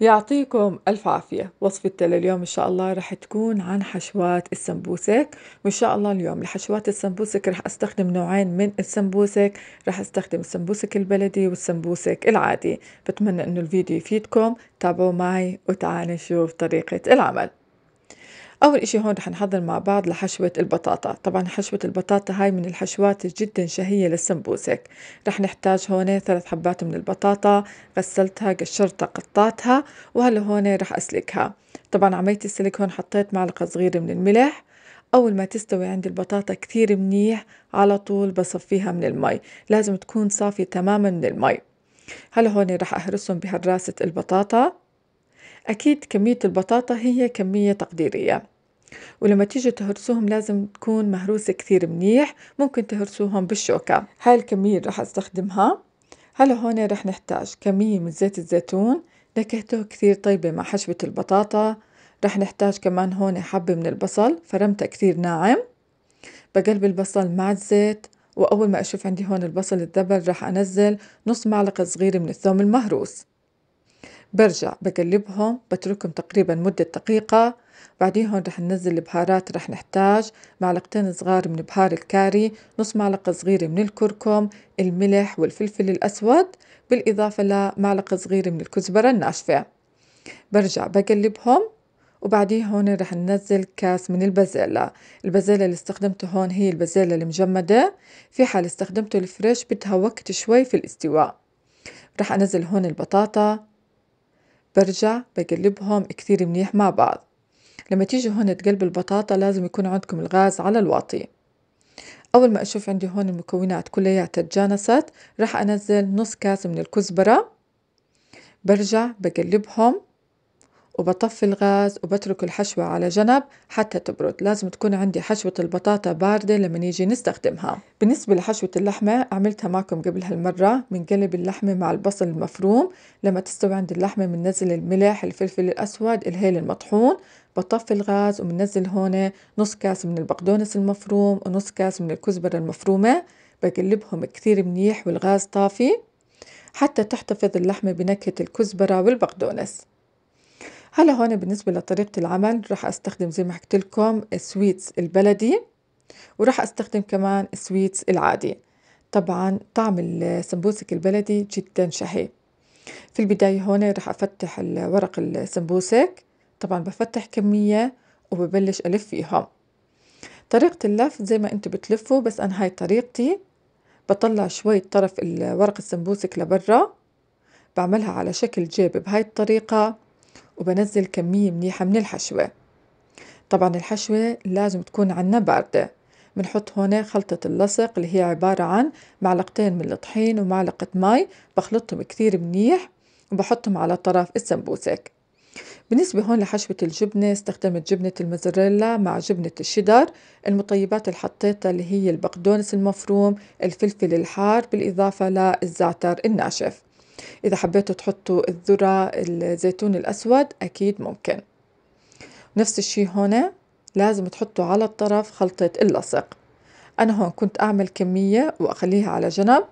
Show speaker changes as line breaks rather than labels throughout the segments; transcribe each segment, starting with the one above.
يعطيكم ألف عافية وصفة لليوم إن شاء الله رح تكون عن حشوات السمبوسك وإن شاء الله اليوم لحشوات السمبوسك رح أستخدم نوعين من السمبوسك رح أستخدم السمبوسك البلدي والسمبوسك العادي بتمنى أنه الفيديو يفيدكم تابعوا معي وتعالوا نشوف طريقة العمل أول إشي هون رح نحضر مع بعض لحشوة البطاطا طبعا حشوة البطاطا هاي من الحشوات جدا شهية للسمبوسك رح نحتاج هون ثلاث حبات من البطاطا غسلتها قشرتها قطعتها وهلا هون رح أسلكها طبعا عملية السلك هون حطيت معلقة صغيرة من الملح أول ما تستوي عندي البطاطا كثير منيح على طول بصفيها من المي لازم تكون صافية تماما من المي هلا هون رح أهرسهم بهراسة البطاطا أكيد كمية البطاطا هي كمية تقديرية ولما تيجي تهرسوهم لازم تكون مهروسة كثير منيح ممكن تهرسوهم بالشوكة هاي الكمية رح استخدمها هلا هون رح نحتاج كمية من زيت الزيتون نكهته كثير طيبة مع حشوة البطاطا رح نحتاج كمان هون حبة من البصل فرمته كثير ناعم بقلب البصل مع الزيت وأول ما أشوف عندي هون البصل الذبل رح أنزل نص معلقة صغيرة من الثوم المهروس برجع بقلبهم بتركهم تقريبا مدة دقيقة بعديهم رح ننزل البهارات رح نحتاج معلقتين صغار من بهار الكاري نص معلقة صغيرة من الكركم الملح والفلفل الأسود بالإضافة لمعلقة صغيرة من الكزبرة الناشفة برجع بقلبهم وبعديه هون رح ننزل كاس من البازيلا البازيلا اللي استخدمته هون هي البازيلا المجمدة في حال استخدمته الفريش بدها وقت شوي في الاستواء رح أنزل هون البطاطا برجع بقلبهم كتير منيح مع بعض لما تيجي هون تقلب البطاطا لازم يكون عندكم الغاز على الواطي أول ما أشوف عندي هون المكونات كلياتها تجانست راح أنزل نص كاس من الكزبرة برجع بقلبهم وبطفي الغاز وبترك الحشوة على جنب حتى تبرد لازم تكون عندي حشوة البطاطا باردة لما نيجي نستخدمها بالنسبة لحشوة اللحمة عملتها معكم قبل هالمرة بنقلب اللحمة مع البصل المفروم لما تستوي عند اللحمة بننزل الملح الفلفل الأسود الهيل المطحون بطفي الغاز وبننزل هون نص كاس من البقدونس المفروم ونص كاس من الكزبرة المفرومة بقلبهم كثير منيح والغاز طافي حتى تحتفظ اللحمة بنكهة الكزبرة والبقدونس هلا هون بالنسبة لطريقة العمل راح استخدم زي ما حكيت لكم السويتس البلدي وراح استخدم كمان السويتس العادي طبعا طعم السمبوسك البلدي جدا شهي في البداية هون راح افتح ورق السمبوسك طبعا بفتح كمية وببلش ألف فيهم طريقة اللف زي ما انتو بتلفوا بس أنا هاي طريقتي بطلع شوي طرف ورق السمبوسك لبرا بعملها على شكل جيب بهاي الطريقة وبنزل كمية منيحة من الحشوة طبعا الحشوة لازم تكون عنا باردة بنحط هون خلطة اللصق اللي هي عبارة عن معلقتين من الطحين ومعلقة مي بخلطهم كثير منيح وبحطهم على طرف السمبوسك بالنسبة هون لحشوة الجبنة استخدمت جبنة الموزاريلا مع جبنة الشيدر المطيبات اللي حطيتها اللي هي البقدونس المفروم الفلفل الحار بالإضافة للزعتر الناشف إذا حبيتوا تحطوا الذرة الزيتون الأسود أكيد ممكن نفس الشي هون لازم تحطوا على الطرف خلطة اللصق أنا هون كنت أعمل كمية وأخليها على جنب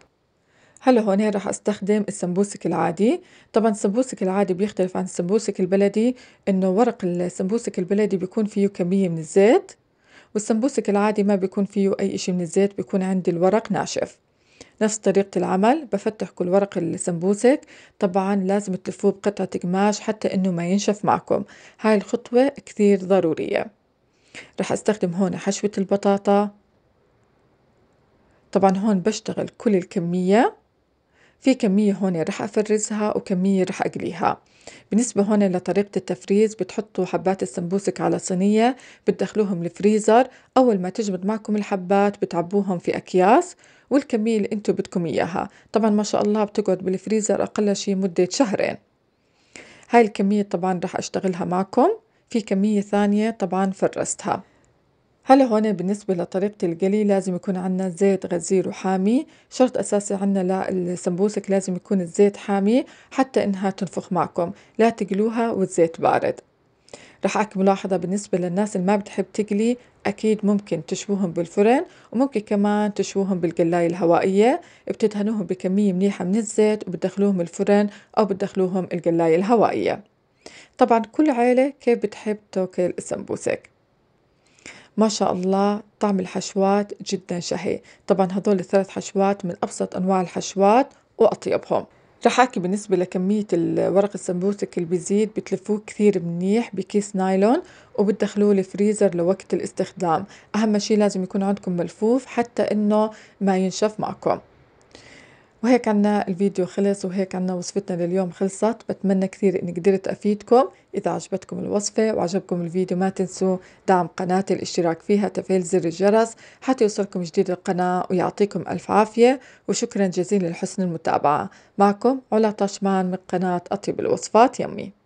هلا هون راح استخدم السمبوسك العادي طبعا السمبوسك العادي بيختلف عن السمبوسك البلدي انه ورق السمبوسك البلدي بيكون فيه كمية من الزيت والسمبوسك العادي ما بيكون فيه اي اشي من الزيت بيكون عندي الورق ناشف نفس طريقة العمل بفتح كل ورق السمبوسك طبعا لازم تلفوه بقطعة قماش حتى انه ما ينشف معكم هاي الخطوة كثير ضرورية رح استخدم هون حشوة البطاطا طبعا هون بشتغل كل الكمية في كمية هون رح أفرزها وكمية رح أقليها بالنسبة هون لطريقة التفريز بتحطوا حبات السمبوسك على صينية بتدخلوهم الفريزر أول ما تجمد معكم الحبات بتعبوهم في أكياس والكمية اللي انتو بدكم اياها طبعا ما شاء الله بتقعد بالفريزر اقل شي مدة شهرين هاي الكمية طبعا رح اشتغلها معكم في كمية ثانية طبعا فرستها هلا هون بالنسبة لطريقة القلي لازم يكون عنا زيت غزير وحامي شرط أساسي عنا للسمبوسك لازم يكون الزيت حامي حتى إنها تنفخ معكم لا تقلوها والزيت بارد رح أحكي ملاحظة بالنسبة للناس اللي ما بتحب تقلي أكيد ممكن تشووهم بالفرن وممكن كمان تشووهم بالقلاية الهوائية بتدهنوهم بكمية منيحة من الزيت وبتدخلوهم الفرن أو بتدخلوهم القلاية الهوائية طبعا كل عيلة كيف بتحب تاكل السمبوسك ما شاء الله طعم الحشوات جدا شهي طبعا هذول الثلاث حشوات من أبسط أنواع الحشوات وأطيبهم تحاكي بالنسبة لكمية ورق السمبوسك اللي بيزيد بتلفوه كثير منيح بكيس نايلون وبتدخلوه الفريزر لوقت الاستخدام أهم شي لازم يكون عندكم ملفوف حتى إنه ما ينشف معكم وهيك عنا الفيديو خلص وهيك عنا وصفتنا لليوم خلصت بتمنى كثير اني قدرت افيدكم اذا عجبتكم الوصفة وعجبكم الفيديو ما تنسوا دعم قناتي الاشتراك فيها تفعيل زر الجرس حتى يوصلكم جديد القناة ويعطيكم الف عافية وشكرا جزيلا لحسن المتابعة معكم علا طشمان من قناة اطيب الوصفات يمي